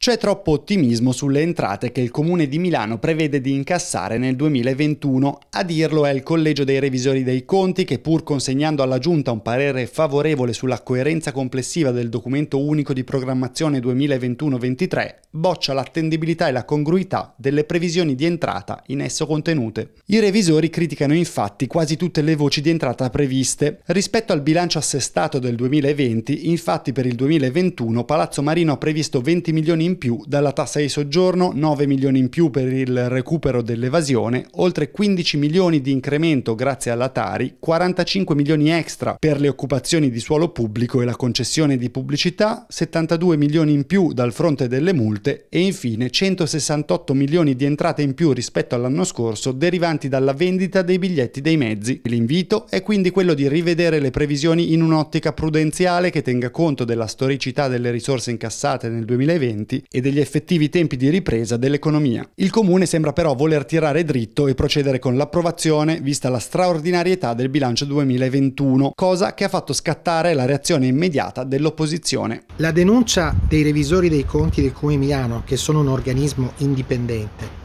C'è troppo ottimismo sulle entrate che il Comune di Milano prevede di incassare nel 2021. A dirlo è il Collegio dei Revisori dei Conti che pur consegnando alla Giunta un parere favorevole sulla coerenza complessiva del documento unico di programmazione 2021-23, boccia l'attendibilità e la congruità delle previsioni di entrata in esso contenute. I revisori criticano infatti quasi tutte le voci di entrata previste. Rispetto al bilancio assestato del 2020, infatti per il 2021 Palazzo Marino ha previsto 20 milioni in in più dalla tassa di soggiorno, 9 milioni in più per il recupero dell'evasione, oltre 15 milioni di incremento grazie alla Tari, 45 milioni extra per le occupazioni di suolo pubblico e la concessione di pubblicità, 72 milioni in più dal fronte delle multe e infine 168 milioni di entrate in più rispetto all'anno scorso derivanti dalla vendita dei biglietti dei mezzi. L'invito è quindi quello di rivedere le previsioni in un'ottica prudenziale che tenga conto della storicità delle risorse incassate nel 2020 e degli effettivi tempi di ripresa dell'economia. Il Comune sembra però voler tirare dritto e procedere con l'approvazione vista la straordinarietà del bilancio 2021, cosa che ha fatto scattare la reazione immediata dell'opposizione. La denuncia dei revisori dei conti del Comune Milano, che sono un organismo indipendente,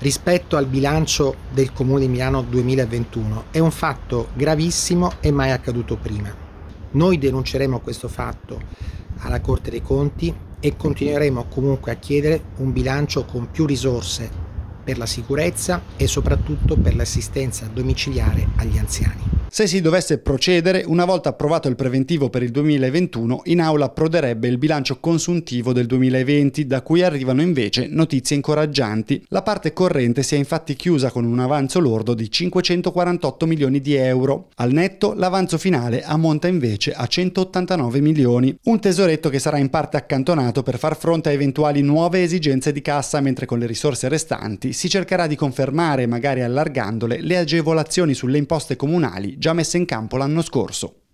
rispetto al bilancio del Comune di Milano 2021 è un fatto gravissimo e mai accaduto prima. Noi denunceremo questo fatto alla Corte dei Conti e continueremo comunque a chiedere un bilancio con più risorse per la sicurezza e soprattutto per l'assistenza domiciliare agli anziani. Se si dovesse procedere, una volta approvato il preventivo per il 2021, in aula approderebbe il bilancio consuntivo del 2020, da cui arrivano invece notizie incoraggianti. La parte corrente si è infatti chiusa con un avanzo lordo di 548 milioni di euro. Al netto, l'avanzo finale ammonta invece a 189 milioni, un tesoretto che sarà in parte accantonato per far fronte a eventuali nuove esigenze di cassa, mentre con le risorse restanti si cercherà di confermare, magari allargandole, le agevolazioni sulle imposte comunali già messe in campo l'anno scorso.